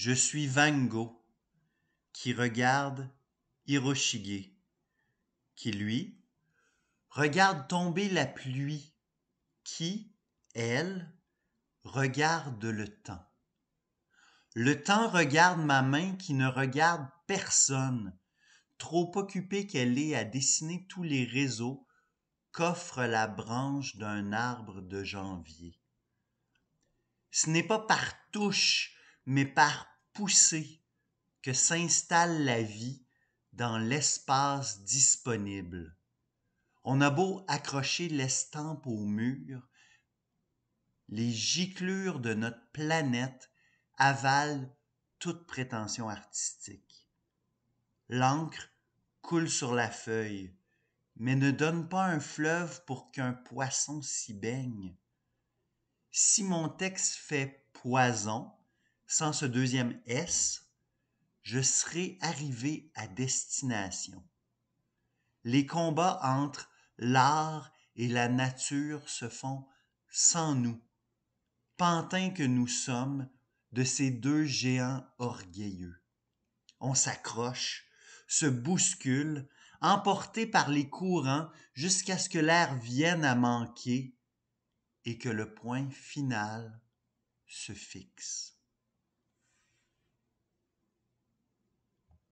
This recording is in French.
Je suis Vango, qui regarde Hiroshige, qui lui regarde tomber la pluie, qui, elle, regarde le temps. Le temps regarde ma main qui ne regarde personne, trop occupée qu'elle est à dessiner tous les réseaux qu'offre la branche d'un arbre de janvier. Ce n'est pas par touche, mais par Poussé, que s'installe la vie dans l'espace disponible. On a beau accrocher l'estampe au mur, les giclures de notre planète avalent toute prétention artistique. L'encre coule sur la feuille, mais ne donne pas un fleuve pour qu'un poisson s'y baigne. Si mon texte fait poison, sans ce deuxième S, je serai arrivé à destination. Les combats entre l'art et la nature se font sans nous, pantins que nous sommes de ces deux géants orgueilleux. On s'accroche, se bouscule, emporté par les courants jusqu'à ce que l'air vienne à manquer et que le point final se fixe.